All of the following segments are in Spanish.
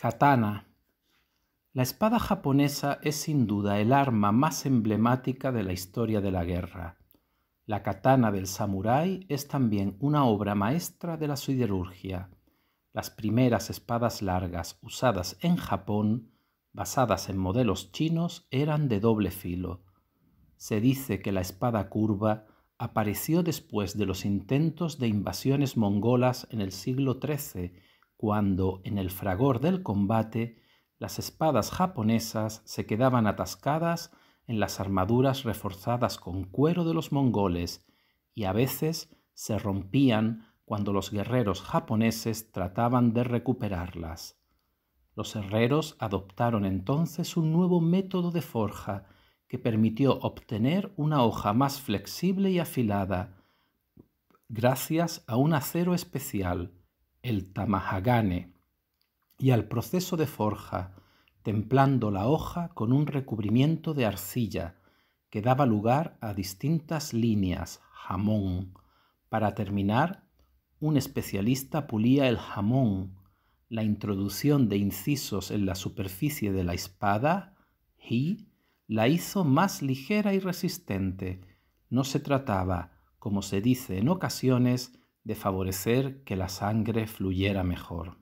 Katana. La espada japonesa es sin duda el arma más emblemática de la historia de la guerra. La katana del samurái es también una obra maestra de la siderurgia. Las primeras espadas largas usadas en Japón, basadas en modelos chinos, eran de doble filo. Se dice que la espada curva apareció después de los intentos de invasiones mongolas en el siglo XIII cuando, en el fragor del combate, las espadas japonesas se quedaban atascadas en las armaduras reforzadas con cuero de los mongoles y a veces se rompían cuando los guerreros japoneses trataban de recuperarlas. Los herreros adoptaron entonces un nuevo método de forja que permitió obtener una hoja más flexible y afilada gracias a un acero especial, el tamahagane, y al proceso de forja, templando la hoja con un recubrimiento de arcilla que daba lugar a distintas líneas, jamón. Para terminar, un especialista pulía el jamón, la introducción de incisos en la superficie de la espada, hi, la hizo más ligera y resistente. No se trataba, como se dice en ocasiones, de favorecer que la sangre fluyera mejor.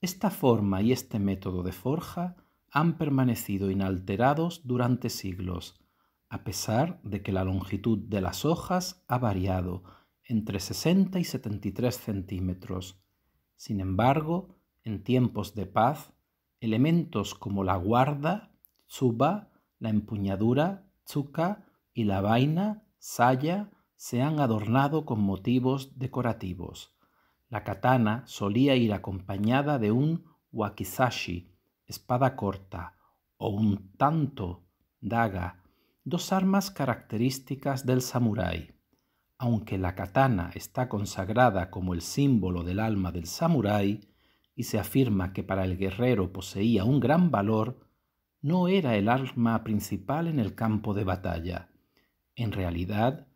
Esta forma y este método de forja han permanecido inalterados durante siglos, a pesar de que la longitud de las hojas ha variado entre 60 y 73 centímetros. Sin embargo, en tiempos de paz, elementos como la guarda, suba, la empuñadura, tsuka y la vaina, saya, se han adornado con motivos decorativos. La katana solía ir acompañada de un wakizashi, espada corta, o un tanto, daga, dos armas características del samurái. Aunque la katana está consagrada como el símbolo del alma del samurái y se afirma que para el guerrero poseía un gran valor, no era el arma principal en el campo de batalla. En realidad,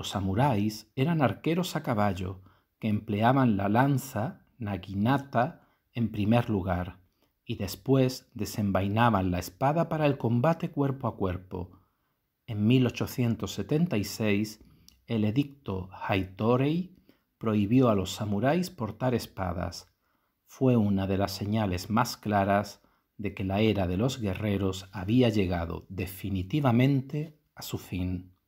los samuráis eran arqueros a caballo que empleaban la lanza, naginata, en primer lugar, y después desenvainaban la espada para el combate cuerpo a cuerpo. En 1876, el edicto Haitorei prohibió a los samuráis portar espadas. Fue una de las señales más claras de que la era de los guerreros había llegado definitivamente a su fin.